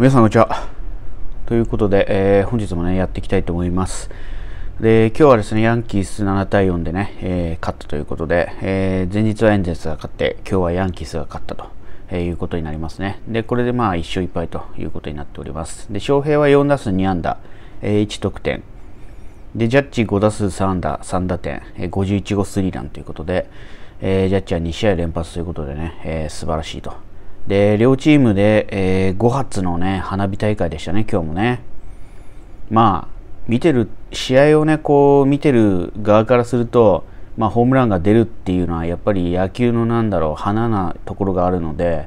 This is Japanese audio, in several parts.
皆さんこんにちはということで、えー、本日もねやっていきたいと思いますで今日はですねヤンキース7対4でね、えー、勝ったということで、えー、前日はエンゼルスが勝って今日はヤンキースが勝ったとえいうことになりますね。で、これでまあ1勝1敗ということになっております。で、翔平は4打数2安打、えー、1得点。で、ジャッジ5打数3安打、3打点、えー、51号スリーランということで、えー、ジャッジは2試合連発ということでね、えー、素晴らしいとで、両チームで、えー、5発のね、花火大会でしたね、今日もね。まあ、見てる、試合をね、こう、見てる側からすると、まあ、ホームランが出るっていうのは、やっぱり野球のなんだろう、花なところがあるので、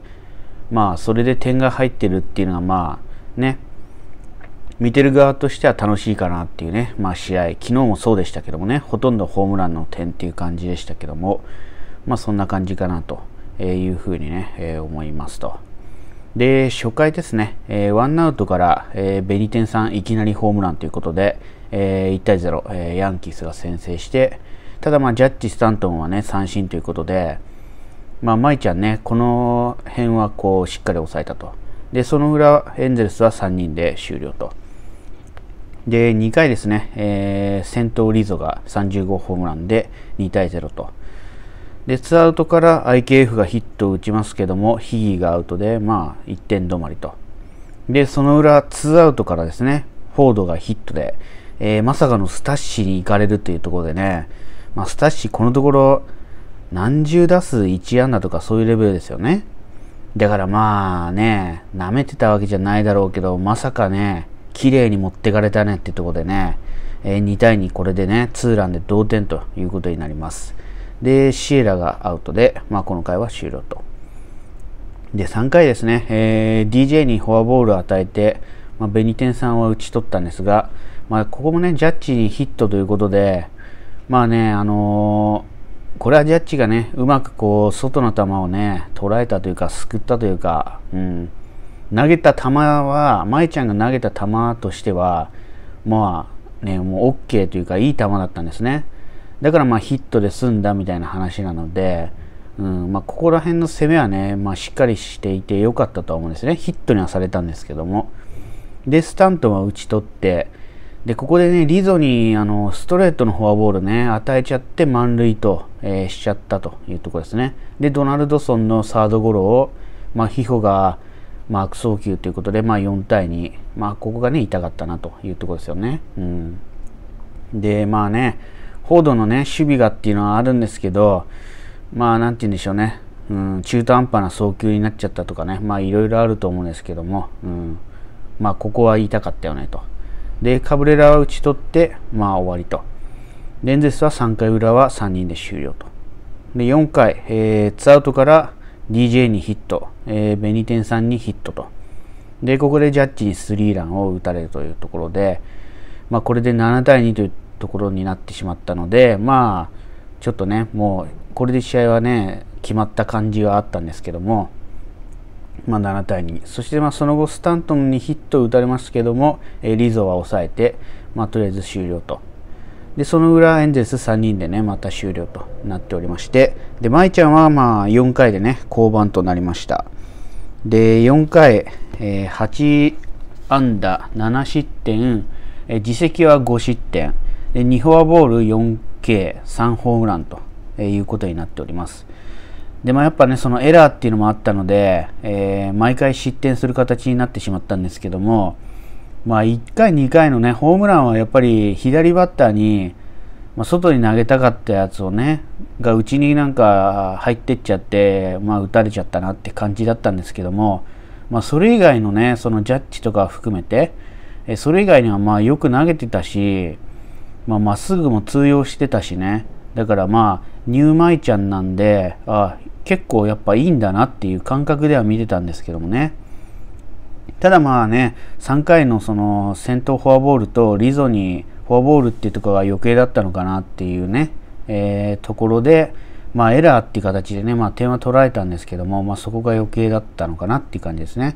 まあ、それで点が入ってるっていうのは、まあ、ね、見てる側としては楽しいかなっていうね、まあ、試合、昨日もそうでしたけどもね、ほとんどホームランの点っていう感じでしたけども、まあ、そんな感じかなと。えいうふうにね、え思いますと。で、初回ですね、えワンアウトから、えベニテンさんいきなりホームランということで、え1対0、えヤンキースが先制して、ただまあジャッジ・スタントンはね、三振ということで、まあ、舞ちゃんね、この辺はこうしっかり抑えたと。で、その裏、エンゼルスは3人で終了と。で、2回ですね、えー、先頭リゾが30号ホームランで2対0と。でツーアウトから IKF がヒットを打ちますけどもヒギがアウトでまあ1点止まりとでその裏ツーアウトからですねフォードがヒットで、えー、まさかのスタッシに行かれるというところでね、まあ、スタッシこのところ何十打数1安打とかそういうレベルですよねだからまあね舐めてたわけじゃないだろうけどまさかね綺麗に持ってかれたねってところでね、えー、2対2これでねツーランで同点ということになります。で、シエラがアウトで、まあ、この回は終了と。で、3回ですね、えー、DJ にフォアボールを与えて、まあ、ベニテンさんは打ち取ったんですが、まあ、ここもね、ジャッジにヒットということで、まあね、あのー、これはジャッジがね、うまくこう、外の球をね、捉えたというか、救ったというか、うん、投げた球は、舞ちゃんが投げた球としては、まあね、もう OK というか、いい球だったんですね。だからまあヒットで済んだみたいな話なので、うんまあ、ここら辺の攻めはね、まあ、しっかりしていてよかったとは思うんですね。ヒットにはされたんですけども。で、スタントは打ち取って、で、ここでね、リゾにあのストレートのフォアボールね、与えちゃって満塁と、えー、しちゃったというところですね。で、ドナルドソンのサードゴロを、まあ、ヒホが、まあ、悪送球ということで、まあ、4対2、まあ、ここがね、痛かったなというところですよね。うん、で、まあね、フォードのね、守備がっていうのはあるんですけど、まあ、なんて言うんでしょうね、うん、中途半端な送球になっちゃったとかね、まあ、いろいろあると思うんですけども、うん、まあ、ここは言いたかったよねと。で、カブレラは打ち取って、まあ、終わりと。レンゼスは3回裏は3人で終了と。で、4回、えー、ツアウトから DJ にヒット、えー、ベニテンさんにヒットと。で、ここでジャッジにスリーランを打たれるというところで、まあ、これで7対2といっところになってしまったのでまあちょっとねもうこれで試合はね決まった感じはあったんですけども、まあ、7対2そしてまあその後スタントンにヒットを打たれますけども、えリゾは抑えて、まあ、とりあえず終了とでその裏エンゼルス3人でねまた終了となっておりましてで舞ちゃんはまあ4回でね降板となりましたで4回、えー、8安打7失点、え自責は5失点2フォアボール 4K、3ホームランということになっております。で、まあ、やっぱね、そのエラーっていうのもあったので、えー、毎回失点する形になってしまったんですけども、まあ、1回、2回のね、ホームランはやっぱり左バッターに、まあ、外に投げたかったやつをね、がうちになんか入ってっちゃって、まあ、打たれちゃったなって感じだったんですけども、まあ、それ以外のね、そのジャッジとか含めて、それ以外にはまあよく投げてたし、まあ、っすぐも通用してたしね。だからまあ、ニューマイちゃんなんで、あ結構やっぱいいんだなっていう感覚では見てたんですけどもね。ただまあね、3回のその先頭フォアボールとリゾにフォアボールっていうところが余計だったのかなっていうね、えー、ところで、まあエラーっていう形でね、まあ点は取られたんですけども、まあそこが余計だったのかなっていう感じですね。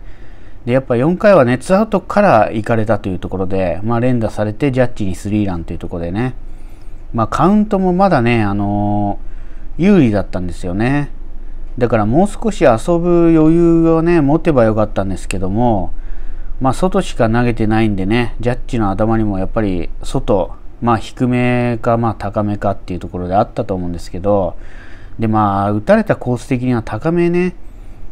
で、やっぱ4回はね、ツアウトから行かれたというところで、まあ、連打されてジャッジにスリーランというところでね、まあ、カウントもまだね、あのー、有利だったんですよね。だからもう少し遊ぶ余裕をね、持てばよかったんですけども、まあ、外しか投げてないんでね、ジャッジの頭にもやっぱり外、まあ、低めか、まあ、高めかっていうところであったと思うんですけど、で、まあ、打たれたコース的には高めね、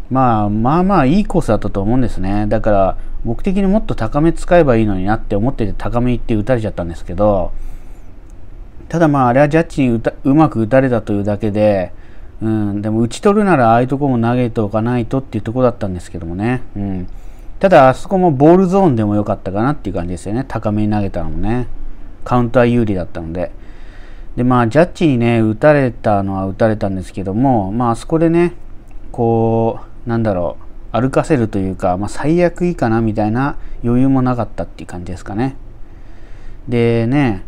まあまあまあいいコースだったと思うんですね。だから僕的にもっと高め使えばいいのになって思ってて高め行って打たれちゃったんですけど、ただまああれはジャッジにうまく打たれたというだけで、うん、でも打ち取るならああいうとこも投げておかないとっていうとこだったんですけどもね。うん。ただあそこもボールゾーンでも良かったかなっていう感じですよね。高めに投げたのもね。カウンター有利だったので。でまあジャッジにね打たれたのは打たれたんですけどもまああそこでねこうなんだろう歩かせるというか、まあ、最悪いいかなみたいな余裕もなかったっていう感じですかねでね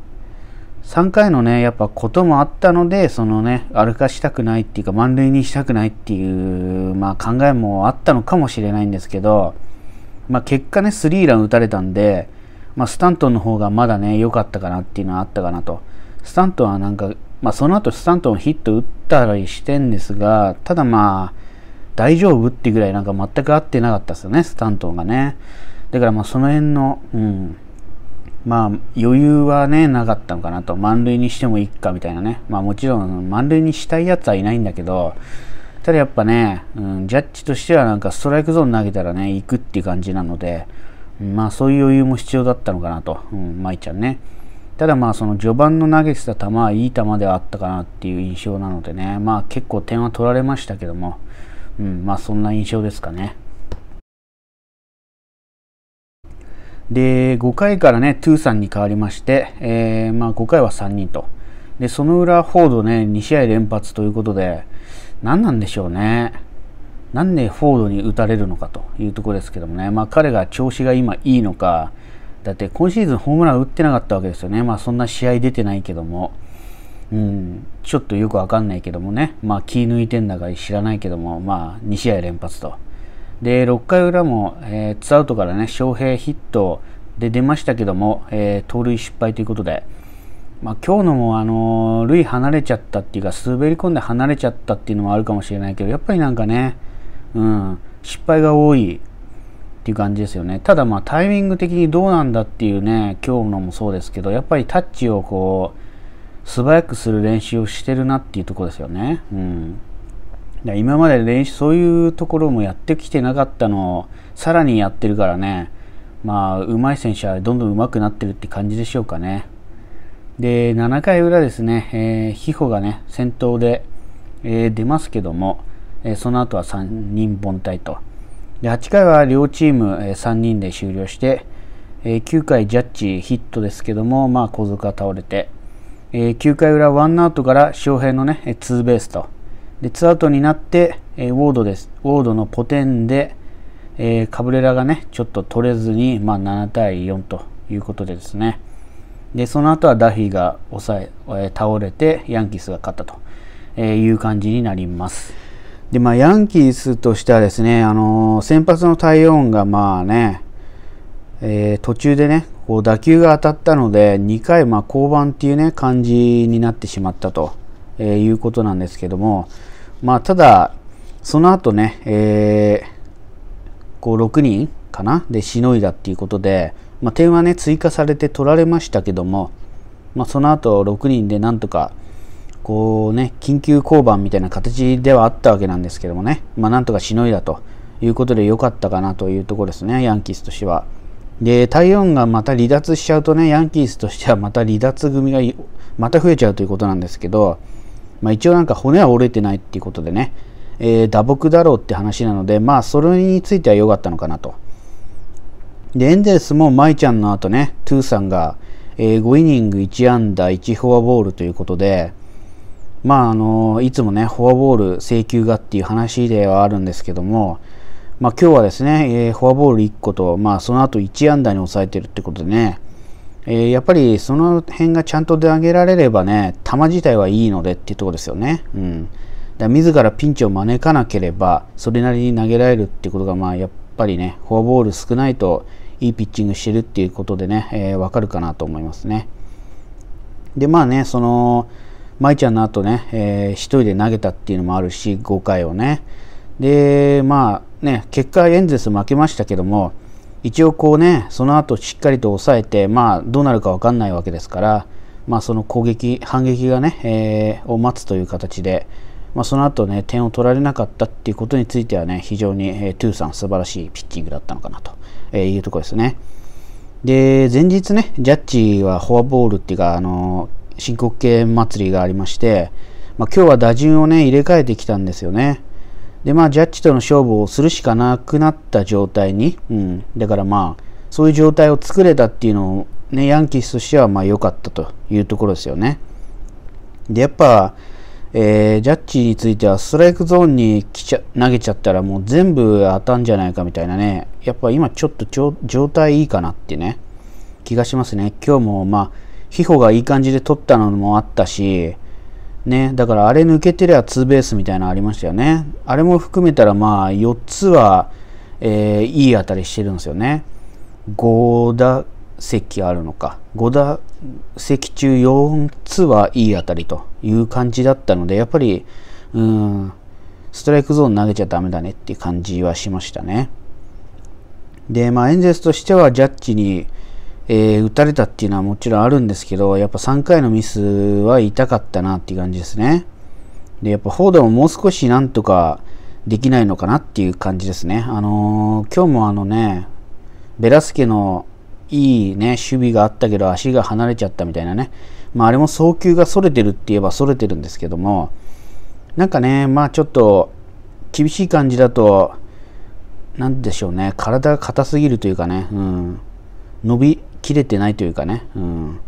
3回のねやっぱこともあったのでそのね歩かしたくないっていうか満塁にしたくないっていう、まあ、考えもあったのかもしれないんですけど、まあ、結果ねスリーラン打たれたんで、まあ、スタントンの方がまだね良かったかなっていうのはあったかなとスタントンはなんか、まあ、その後スタントンヒット打ったりしてんですがただまあ大丈夫ってぐらいなんか全く合ってなかったですよね、スタントンがね。だからまあその辺の、うん、まあ余裕はね、なかったのかなと。満塁にしてもいいかみたいなね。まあもちろん満塁にしたいやつはいないんだけど、ただやっぱね、うん、ジャッジとしてはなんかストライクゾーン投げたらね、行くっていう感じなので、まあそういう余裕も必要だったのかなと。うん、舞ちゃんね。ただまあその序盤の投げてた球はいい球ではあったかなっていう印象なのでね、まあ結構点は取られましたけども、うん、まあそんな印象ですかね。で、5回からね、トゥーさんに変わりまして、えー、まあ5回は3人と。で、その裏、フォードね、2試合連発ということで、何なんでしょうね。なんでフォードに打たれるのかというところですけどもね、まあ彼が調子が今いいのか、だって今シーズンホームラン打ってなかったわけですよね。まあそんな試合出てないけども。うん、ちょっとよくわかんないけどもね、まあ、気抜いてんだか知らないけども、まあ、2試合連発と。で、6回裏も、えー、ツアウトからね、翔平ヒットで出ましたけども、えー、盗塁失敗ということで、まあ、今日のも、あのー、塁離れちゃったっていうか、滑り込んで離れちゃったっていうのもあるかもしれないけど、やっぱりなんかね、うん、失敗が多いっていう感じですよね。ただ、まあ、タイミング的にどうなんだっていうね、今日のもそうですけど、やっぱりタッチをこう、素早くする練習をしてるなっていうとこですよね。うん、今まで練習そういうところもやってきてなかったのをさらにやってるからねまあ上手い選手はどんどん上手くなってるって感じでしょうかね。で7回裏ですね、えー、ヒホがね先頭で、えー、出ますけども、えー、その後は3人凡退とで8回は両チーム、えー、3人で終了して、え9回ジャッジヒットですけども、まあ、後続が倒れてえー、9回裏ワンアウトから翔平のね、ツーベースと。で、ツーアウトになって、えー、ウォードです。ウォードのポテンで、えー、カブレラがね、ちょっと取れずに、まあ、7対4ということでですね。で、その後はダフィーが抑え、えー、倒れて、ヤンキースが勝ったと、えー、いう感じになります。で、まあ、ヤンキースとしてはですね、あのー、先発の対応がまあね、えー、途中でねこう打球が当たったので2回まあ降板っていうね感じになってしまったと、えー、いうことなんですけども、まあ、ただその後ね、えー、こう6人かなでしのいだっていうことで、まあ、点はね追加されて取られましたけども、まあ、その後6人でなんとかこうね緊急降板みたいな形ではあったわけなんですけどもね、まあ、なんとかしのいだということで良かったかなというところですねヤンキースとしては。で、台湾がまた離脱しちゃうとね、ヤンキースとしてはまた離脱組がまた増えちゃうということなんですけど、まあ、一応なんか骨は折れてないっていうことでね、えー、打撲だろうって話なので、まあそれについては良かったのかなと。で、エンゼルスも舞ちゃんの後ね、トゥーさんが、えー、5イニング1安打1フォアボールということで、まああのいつもね、フォアボール請求がっていう話ではあるんですけども、まあ、今日はですね、えー、フォアボール1個と、まあ、その後1安打に抑えてるってことでね、えー、やっぱりその辺がちゃんと投げられればね、球自体はいいのでっていうところですよね。うん、だから自らピンチを招かなければ、それなりに投げられるっていうことが、まあ、やっぱりね、フォアボール少ないといいピッチングしてるっていうことでね、えー、わかるかなと思いますね。で、まあね、その、舞ちゃんの後ね、えー、1人で投げたっていうのもあるし、5回をね。で、まあ、ね、結果エンゼルス負けましたけども、一応こうね、その後しっかりと抑えて、まあどうなるかわかんないわけですから、まあその攻撃、反撃がね、えー、を待つという形で、まあ、その後ね、点を取られなかったっていうことについてはね、非常に、えー、トゥーさん素晴らしいピッチングだったのかなと、えー、いうところですね。で、前日ね、ジャッジはフォアボールっていうか、あの申告敬遠祭りがありまして、まあ、今日は打順をね、入れ替えてきたんですよね。でまあジャッジとの勝負をするしかなくなった状態に、うん、だからまあそういう状態を作れたっていうのを、ね、ヤンキースとしてはまあ良かったというところですよね。でやっぱ、えー、ジャッジについてはストライクゾーンに来ちゃ投げちゃったらもう全部当たんじゃないかみたいなねやっぱ今ちょっと状態いいかなってね気がしますね。今日もまあ、ヒホがいい感じで取ったのもあったし、ね、だからあれ抜けてりゃツーベースみたいなのありましたよね。あれも含めたらまあ4つは、えー、いい当たりしてるんですよね。5打席あるのか。5打席中4つはいい当たりという感じだったので、やっぱり、うん、ストライクゾーン投げちゃダメだねっていう感じはしましたね。で、まあエンゼルスとしてはジャッジに、えー、打たれたっていうのはもちろんあるんですけど、やっぱ3回のミスは痛かったなっていう感じですね。で、やっぱフォードももう少しなんとかできないのかなっていう感じですね。あのー、今日もあのね、ベラスケのいいね、守備があったけど足が離れちゃったみたいなね。まああれも送球がそれてるって言えばそれてるんですけども、なんかね、まあちょっと厳しい感じだと、なんでしょうね、体が硬すぎるというかね、うん、伸び、切れてないというかね、うん、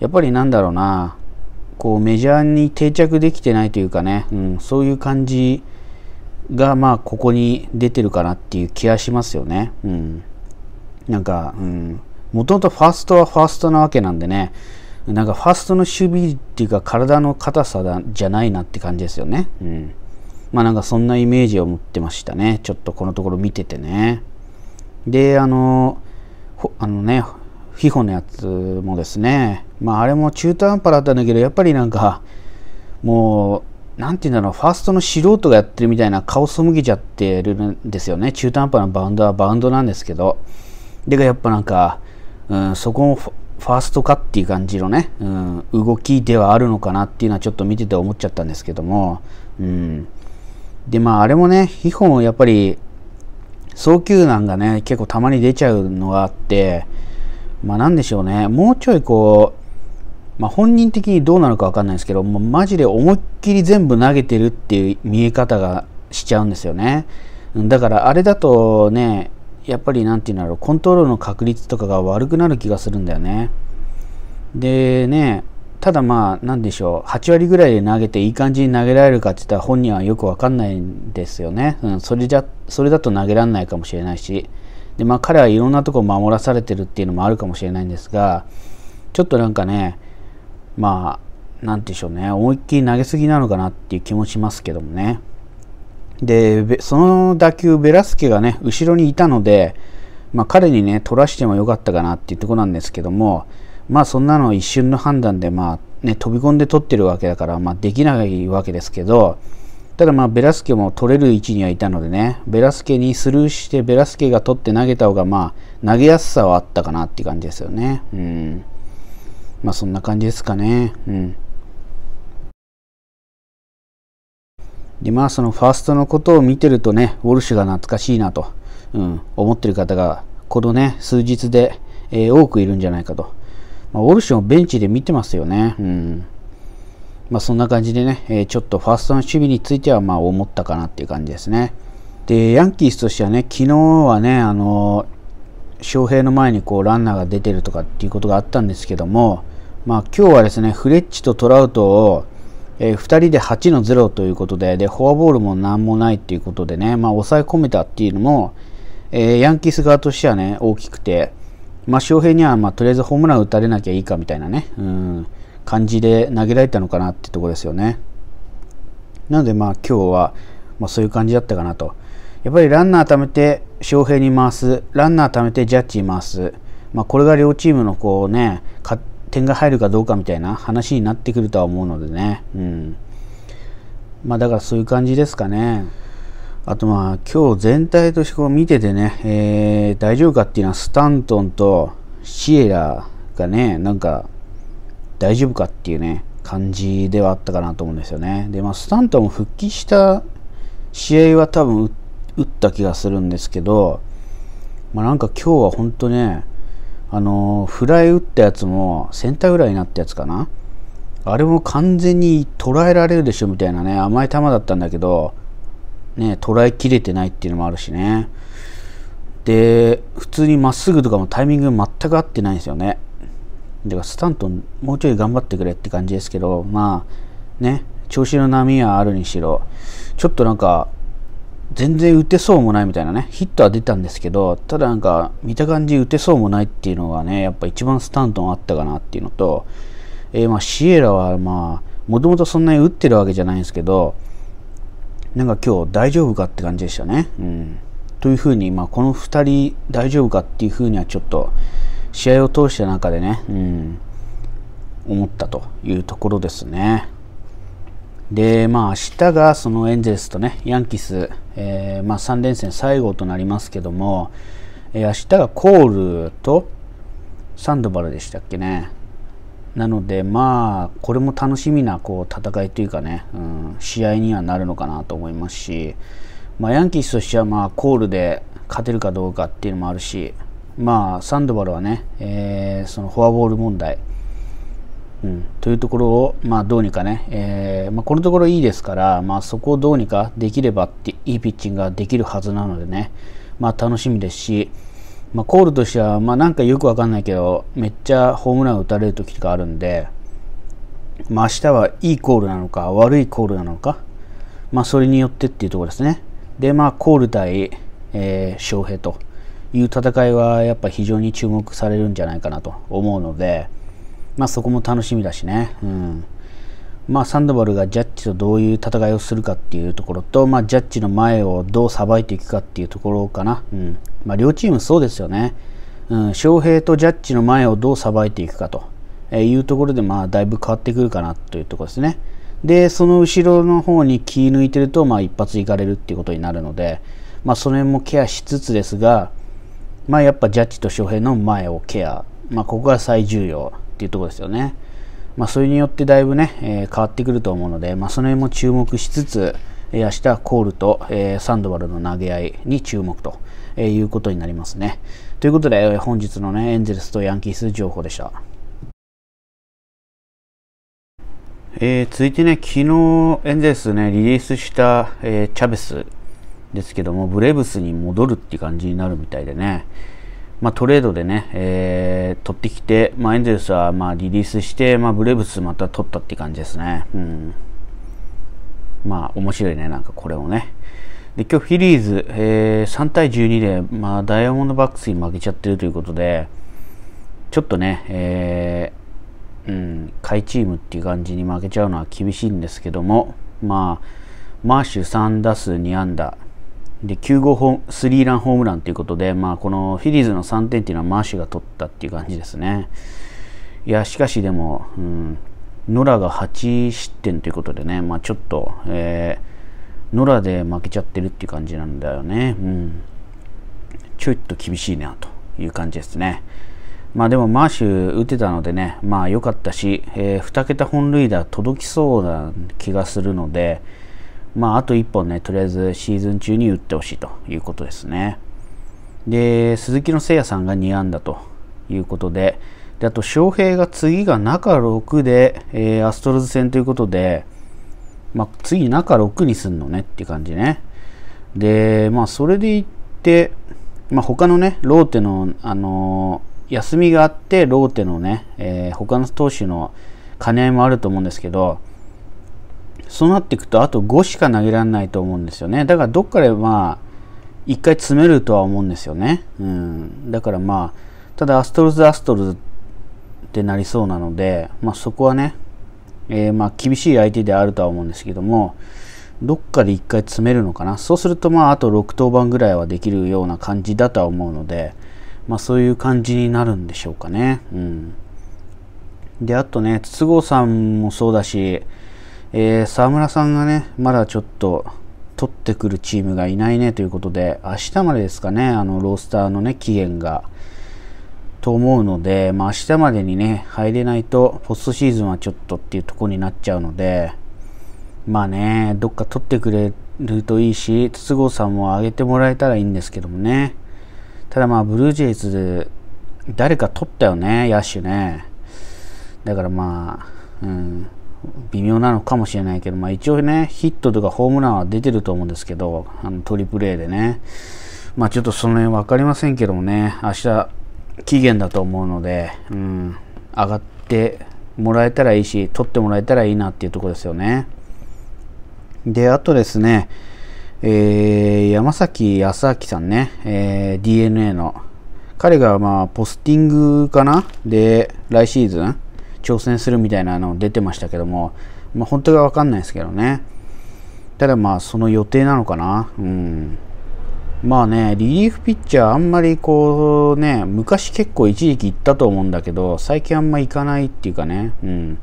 やっぱりなんだろうなこうメジャーに定着できてないというかね、うん、そういう感じがまあここに出てるかなっていう気はしますよね。うん、なんか、うん、もともとファーストはファーストなわけなんでね、なんかファーストの守備っていうか体の硬さだじゃないなって感じですよね。うん。まあなんかそんなイメージを持ってましたね。ちょっとこのところ見ててね。で、あの、あのね、f i のやつもですね、まあ、あれも中途半端だったんだけど、やっぱりなんか、もう、なんて言うんだろう、ファーストの素人がやってるみたいな顔背けちゃってるんですよね。中途半端なバウンドはバウンドなんですけど。でかやっぱなんか、うん、そこもファーストかっていう感じのね、うん、動きではあるのかなっていうのはちょっと見てて思っちゃったんですけども、うん、でまああれもねヒホンもやっぱり送球んがね結構たまに出ちゃうのがあってまあなんでしょうね、もうちょいこう、まあ、本人的にどうなのかわかんないですけど、もうマジで思いっきり全部投げてるっていう見え方がしちゃうんですよね。だからあれだとね、やっぱり何て言うんだろう、コントロールの確率とかが悪くなる気がするんだよね。でね、ただまあ何でしょう、8割ぐらいで投げていい感じに投げられるかって言ったら本人はよくわかんないんですよね。うん、それじゃ、それだと投げられないかもしれないし。でまあ彼はいろんなところを守らされてるっていうのもあるかもしれないんですがちょっとなんかねまあ何て言うんでしょうね思いっきり投げすぎなのかなっていう気もしますけどもねでその打球ベラスケがね後ろにいたので、まあ、彼にね取らしてもよかったかなっていうとこなんですけどもまあそんなの一瞬の判断でまあね飛び込んで取ってるわけだから、まあ、できないわけですけどただまあベラスケも取れる位置にはいたのでね、ベラスケにスルーしてベラスケが取って投げた方がまあ投げやすさはあったかなって感じですよね。うん。まあそんな感じですかね。うん。でまあそのファーストのことを見てるとね、ウォルシュが懐かしいなと、うん、思ってる方がこのね、数日で、えー、多くいるんじゃないかと。まあ、ウォルシュもベンチで見てますよね。うん。まあ、そんな感じでね、えちょっとファーストの守備についてはま思ったかなっていう感じですね。で、ヤンキースとしてはね、昨日はね、あの翔平の前にこうランナーが出てるとかっていうことがあったんですけども、まあ、今日はですね、フレッチとトラウトを、えー、2人で8の0ということでで、フォアボールも何もないということでね、まあ、抑え込めたっていうのも、えー、ヤンキース側としてはね、大きくて、まあ、翔平には、まあ、とりあえずホームラン打たれなきゃいいかみたいなね、うん、感じで投げられたのかなってとこですよね。なのでまあ今日はまあそういう感じだったかなと。やっぱりランナー貯めて翔平に回す、ランナー貯めてジャッジに回す、まあ、これが両チームのこうね、点が入るかどうかみたいな話になってくるとは思うのでね。うん。まあだからそういう感じですかね。あとまあ今日全体としてこう見ててね、えー、大丈夫かっていうのはスタントンとシエラがね、なんか大丈夫かっていうね、感じではあったかなと思うんですよね。で、まあ、スタントも復帰した試合は多分打った気がするんですけど、まあ、なんか今日は本当ね、あのー、フライ打ったやつもセンターフライになったやつかな。あれも完全に捉えられるでしょみたいなね、甘い球だったんだけど、ね、捉えきれてないっていうのもあるしね。で、普通にまっすぐとかもタイミング全く合ってないんですよね。でスタントン、もうちょい頑張ってくれって感じですけど、まあ、ね、調子の波はあるにしろ、ちょっとなんか、全然打てそうもないみたいなね、ヒットは出たんですけど、ただなんか、見た感じ打てそうもないっていうのがね、やっぱ一番スタントンあったかなっていうのと、えー、まあ、シエラはまあ、もともとそんなに打ってるわけじゃないんですけど、なんか今日大丈夫かって感じでしたね。うん。というふうに、まあ、この2人大丈夫かっていうふうにはちょっと、試合を通した中でね、うん、思ったというところですね。で、まあ、明日がそのエンゼルスとね、ヤンキース、えー、まあ、3連戦最後となりますけども、えー、明日がコールとサンドバルでしたっけね。なので、まあ、これも楽しみなこう戦いというかね、うん、試合にはなるのかなと思いますし、まあ、ヤンキースとしては、まあ、コールで勝てるかどうかっていうのもあるし、まあ、サンドバルはね、えー、そのフォアボール問題、うん、というところを、まあ、どうにかね、えー、まあ、このところいいですから、まあ、そこをどうにかできればっていいピッチングができるはずなのでね、まあ、楽しみですし、まあ、コールとしては、まあ、なんかよくわかんないけどめっちゃホームラン打たれる時があるんで、まあ、明日はいいコールなのか悪いコールなのか、まあ、それによってっていうところですね。で、まあ、コール対、えー、翔平と。いう戦いはやっぱ非常に注目されるんじゃないかなと思うので、まあ、そこも楽しみだしね、うんまあ、サンドバルがジャッジとどういう戦いをするかっていうところと、まあ、ジャッジの前をどうさばいていくかっていうところかな、うんまあ、両チームそうですよね、うん、翔平とジャッジの前をどうさばいていくかというところで、まあ、だいぶ変わってくるかなというところですね。で、その後ろの方に気抜いてると、まあ、一発いかれるっていうことになるので、まあ、その辺もケアしつつですが、まあやっぱジャッジと翔平の前をケア、まあ、ここが最重要っていうところですよね。まあ、それによってだいぶね、えー、変わってくると思うので、まあ、その辺も注目しつつ、えー、明日はコールと、えー、サンドバルの投げ合いに注目と、えー、いうことになりますね。ということで、えー、本日のね、エンゼルスとヤンキース情報でした。えー、続いてね、昨日エンゼルスね、リリースした、えー、チャベスですけども、ブレブスに戻るって感じになるみたいでね、まあ、トレードでね、えー、取ってきて、まあ、エンゼルスはまあリリースして、まあ、ブレブスまた取ったって感じですね。うん、まあ、面白いね、なんかこれをね。で今日フィリーズ、えー、3対12で、まあ、ダイヤモンドバックスに負けちゃってるということで、ちょっとね、えー、うん、下位チームっていう感じに負けちゃうのは厳しいんですけども、まあ、マーシュ3打数2安打、で9号ホスリーランホームランということで、まあ、このフィリーズの3点っていうのはマーシュが取ったっていう感じですね。いやしかしでも、うん、ノラが8失点ということでね、まあ、ちょっと、えー、ノラで負けちゃってるっていう感じなんだよね。うん、ちょっと厳しいなという感じですね。まあでもマーシュ打てたのでね、まあ良かったし、えー、2桁本塁打届きそうな気がするので、まあ、あと1本ね、とりあえずシーズン中に打ってほしいということですね。で、鈴木の誠也さんが2安打ということで、であと翔平が次が中6で、えー、アストロズ戦ということで、まあ、次中6にすんのねっていう感じね。で、まあ、それでいって、まあ、他のね、ローテの、あのー、休みがあって、ローテのね、えー、他の投手の兼ね合いもあると思うんですけど、そうなっていくとあと5しか投げられないと思うんですよねだからどっかでまあ1回詰めるとは思うんですよね、うん、だからまあただアストロズアストロズってなりそうなので、まあ、そこはね、えー、まあ厳しい相手であるとは思うんですけどもどっかで1回詰めるのかなそうするとまああと6等板ぐらいはできるような感じだとは思うのでまあそういう感じになるんでしょうかねうんであとね筒香さんもそうだしえー、沢村さんがね、まだちょっと取ってくるチームがいないねということで、明日までですかね、あのロースターのね、期限が。と思うので、まあ、明日までにね、入れないと、ポストシーズンはちょっとっていうとこになっちゃうので、まあね、どっか取ってくれるといいし、筒香さんも上げてもらえたらいいんですけどもね。ただまあ、ブルージェイズ、誰か取ったよね、野手ね。だからまあ、うん。微妙なのかもしれないけど、まあ、一応ね、ヒットとかホームランは出てると思うんですけど、あのトリプル A でね、まあ、ちょっとその辺分かりませんけどもね、明日期限だと思うので、うん、上がってもらえたらいいし、取ってもらえたらいいなっていうとこですよね。で、あとですね、えー、山崎康明さんね、えー、DNA の、彼がまあポスティングかなで、来シーズン、挑戦するみたいなの出てましたけども、まあ、本当が分かんないですけどねただまあその予定なのかなうんまあねリリーフピッチャーあんまりこうね昔結構一時期行ったと思うんだけど最近あんま行かないっていうかねうん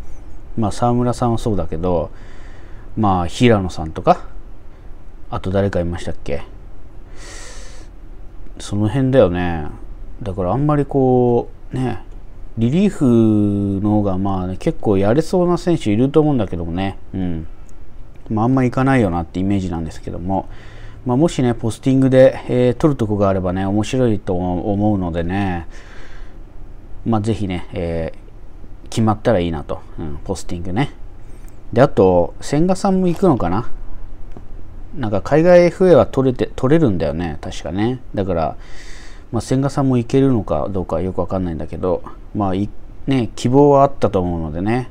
まあ沢村さんはそうだけどまあ平野さんとかあと誰かいましたっけその辺だよねだからあんまりこうねリリーフの方がまあ、ね、結構やれそうな選手いると思うんだけどもね、うんまあ、あんまいかないよなってイメージなんですけども、まあ、もしね、ポスティングで、えー、取るとこがあればね、面白いと思うのでね、まあ、ぜひね、えー、決まったらいいなと、うん、ポスティングね。で、あと、千賀さんも行くのかななんか海外 FA は取れて取れるんだよね、確かね。だから、まあ、千賀さんも行けるのかどうかよくわかんないんだけど、まあね、希望はあったと思うのでね。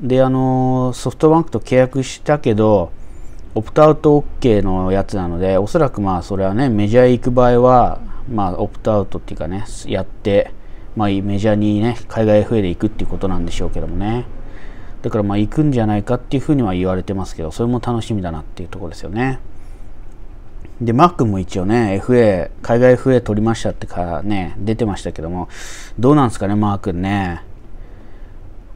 で、あのソフトバンクと契約したけど、オプトアウト OK のやつなので、おそらくまあそれはね、メジャー行く場合は、まあオプトアウトっていうかね、やって、まあメジャーにね、海外 FA で行くっていうことなんでしょうけどもね。だからまあ行くんじゃないかっていうふうには言われてますけど、それも楽しみだなっていうところですよね。で、マックも一応ね、FA、海外 FA 取りましたってかね、出てましたけども、どうなんですかね、マー君ね。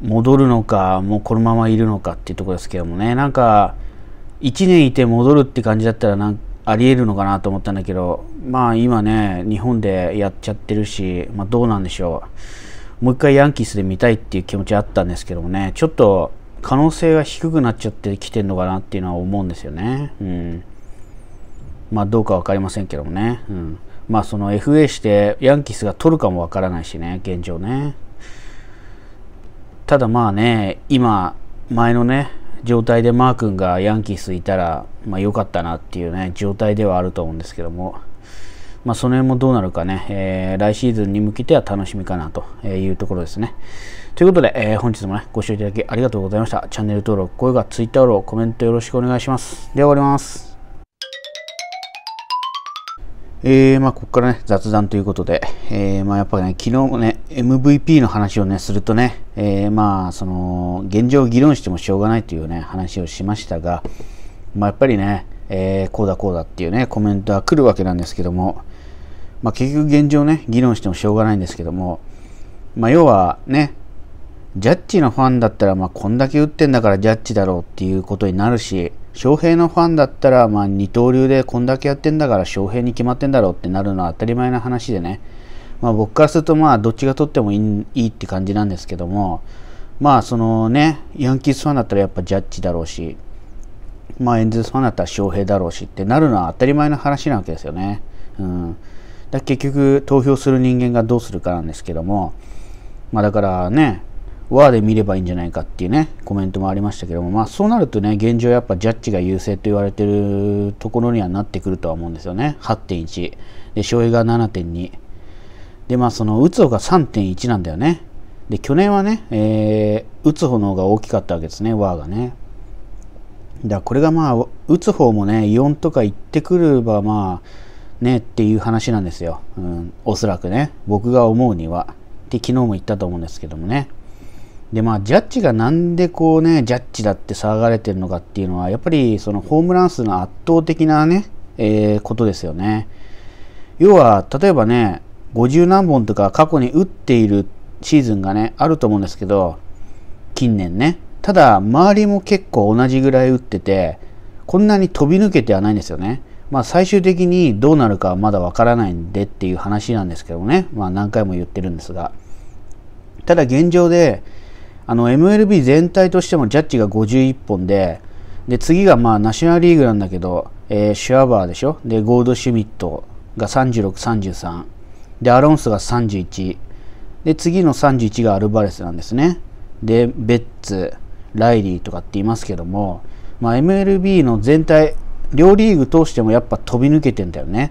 戻るのか、もうこのままいるのかっていうところですけどもね、なんか、1年いて戻るって感じだったらなんありえるのかなと思ったんだけど、まあ今ね、日本でやっちゃってるし、まあどうなんでしょう。もう一回ヤンキースで見たいっていう気持ちあったんですけどもね、ちょっと可能性が低くなっちゃってきてるのかなっていうのは思うんですよね。うん。まあ、どうか分かりませんけどもね、うん、まあその FA してヤンキースが取るかも分からないしね、現状ね。ただまあね、今、前のね、状態でマー君がヤンキースいたら、まあ良かったなっていうね、状態ではあると思うんですけども、まあその辺もどうなるかね、えー、来シーズンに向けては楽しみかなというところですね。ということで、えー、本日もね、ご視聴いただきありがとうございました。チャンネル登録、高評価、Twitter フォロー、コメントよろしくお願いします。では終わります。えー、まあ、ここからね、雑談ということで、えー、まあ、やっぱりね、昨日もね、MVP の話をね、するとね、えー、まあ、その、現状を議論してもしょうがないというね、話をしましたが、まあ、やっぱりね、えこうだこうだっていうね、コメントは来るわけなんですけども、まあ、結局現状ね、議論してもしょうがないんですけども、まあ、要はね、ジャッジのファンだったら、まあ、こんだけ打ってんだからジャッジだろうっていうことになるし、翔平のファンだったら、まあ、二刀流でこんだけやってんだから翔平に決まってんだろうってなるのは当たり前な話でね、まあ、僕からするとまあどっちが取ってもいいいいって感じなんですけどもまあそのねヤンキースファンだったらやっぱジャッジだろうし、まあ、エンゼルスファンだったら翔平だろうしってなるのは当たり前の話なわけですよね。うん、だ結局投票する人間がどうするかなんですけども、まあ、だからね和で見ればいいんじゃないかっていうねコメントもありましたけどもまあそうなるとね現状やっぱジャッジが優勢と言われてるところにはなってくるとは思うんですよね8.1で勝利が7.2でまあその打つ方が3.1なんだよねで去年はね、えー、打つ方の方が大きかったわけですね和がねだこれがまあ打つ方もね4とか行ってくればまあねっていう話なんですよ、うん、おそらくね僕が思うにはって昨日も言ったと思うんですけどもねでまあ、ジャッジがなんでこうね、ジャッジだって騒がれてるのかっていうのは、やっぱりそのホームラン数の圧倒的なね、えー、ことですよね。要は、例えばね、50何本とか過去に打っているシーズンがね、あると思うんですけど、近年ね。ただ、周りも結構同じぐらい打ってて、こんなに飛び抜けてはないんですよね。まあ、最終的にどうなるかはまだわからないんでっていう話なんですけどね。まあ、何回も言ってるんですが。ただ、現状で、あの MLB 全体としてもジャッジが51本でで次がまあナショナルリーグなんだけど、えー、シュアバーでしょでゴールドシュミットが3633でアロンソが31で次の31がアルバレスなんですねでベッツライリーとかって言いますけども、まあ、MLB の全体両リーグ通してもやっぱ飛び抜けてんだよね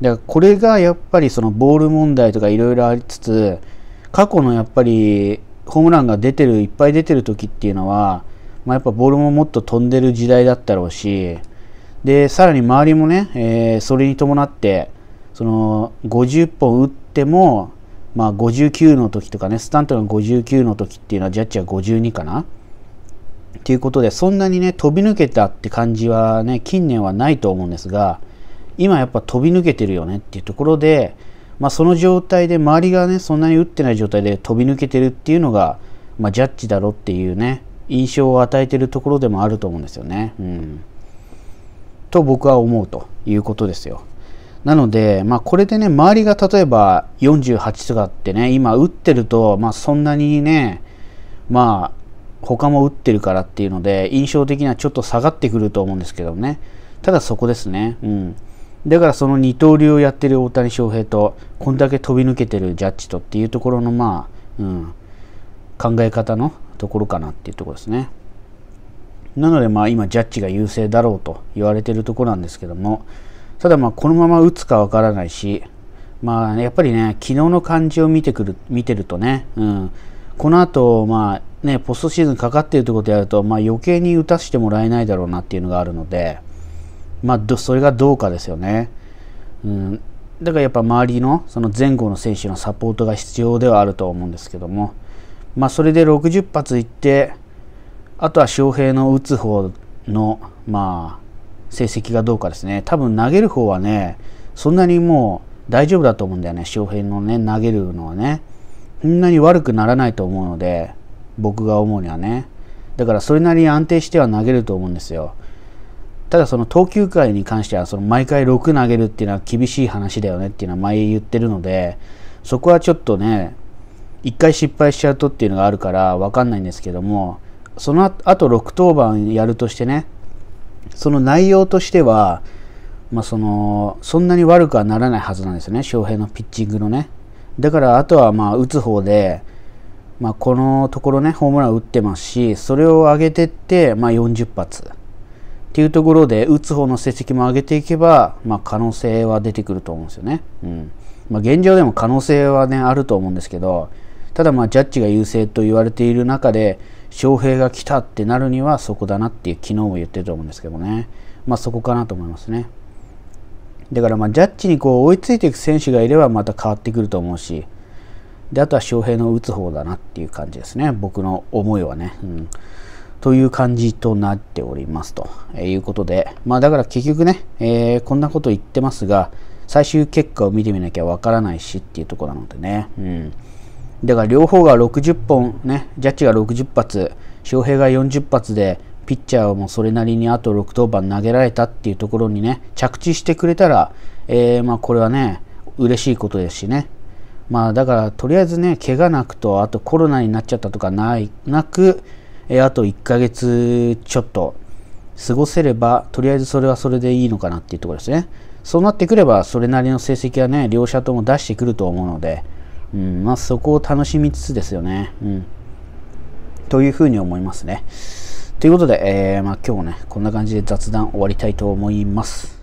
だからこれがやっぱりそのボール問題とかいろいろありつつ過去のやっぱりホームランが出てるいっぱい出てる時っていうのは、まあ、やっぱボールももっと飛んでる時代だったろうしでさらに周りもね、えー、それに伴ってその50本打っても、まあ、59の時とかねスタントが59の時っていうのはジャッジは52かなっていうことでそんなにね飛び抜けたって感じはね近年はないと思うんですが今やっぱ飛び抜けてるよねっていうところで、まあ、その状態で周りがねそんなに打ってない状態で飛び抜けてるっていうのが、まあ、ジャッジだろっていうね印象を与えてるところでもあると思うんですよね。うん、と僕は思うということですよ。なので、まあ、これでね周りが例えば48とかってね今打ってると、まあ、そんなにねまあ他も打ってるからっていうので印象的にはちょっと下がってくると思うんですけどねただそこですね。うんだからその二刀流をやってる大谷翔平とこんだけ飛び抜けてるジャッジとっていうところのまあ、うん、考え方のところかなっていうところですね。なのでまあ今ジャッジが優勢だろうと言われてるところなんですけどもただまあこのまま打つかわからないしまあやっぱりね昨日の感じを見てくる見てるとね、うん、この後まあねポストシーズンかかっているということをやるとまあ余計に打たせてもらえないだろうなっていうのがあるので。まあ、それがどうかですよね。うん、だからやっぱ周りのその前後の選手のサポートが必要ではあると思うんですけども、まあ、それで60発いってあとは翔平の打つ方の、まあ、成績がどうかですね多分投げる方はねそんなにもう大丈夫だと思うんだよね翔平のね投げるのはねそんなに悪くならないと思うので僕が思うにはねだからそれなりに安定しては投げると思うんですよただその投球回に関してはその毎回6投げるっていうのは厳しい話だよねっていうのは前言ってるのでそこはちょっとね1回失敗しちゃうとっていうのがあるから分かんないんですけどもそのあと6登板やるとしてねその内容としては、まあ、そのそんなに悪くはならないはずなんですよね翔平のピッチングのねだからあとはまあ打つ方で、まあ、このところねホームラン打ってますしそれを上げてって、まあ、40発。っていうところで打つ方の成績も上げていけば、まあ、可能性は出てくると思うんですよね。うんまあ、現状でも可能性はねあると思うんですけどただまあジャッジが優勢と言われている中で翔平が来たってなるにはそこだなっていう昨日も言ってると思うんですけどね、まあ、そこかなと思いますね。だからまあジャッジにこう追いついていく選手がいればまた変わってくると思うしであとは翔平の打つ方だなっていう感じですね僕の思いはね。うんという感じとなっておりますということで、まあだから結局ね、えー、こんなこと言ってますが、最終結果を見てみなきゃわからないしっていうとこなのでね、うん。だから両方が60本ね、ジャッジが60発、翔平が40発で、ピッチャーもそれなりにあと6登番投げられたっていうところにね、着地してくれたら、えー、まあこれはね、嬉しいことですしね。まあだからとりあえずね、怪我なくと、あとコロナになっちゃったとかない、なく、えあと1ヶ月ちょっと過ごせれば、とりあえずそれはそれでいいのかなっていうところですね。そうなってくれば、それなりの成績はね、両者とも出してくると思うので、うん、まあ、そこを楽しみつつですよね。うん。というふうに思いますね。ということで、えー、まあ、今日もね、こんな感じで雑談終わりたいと思います。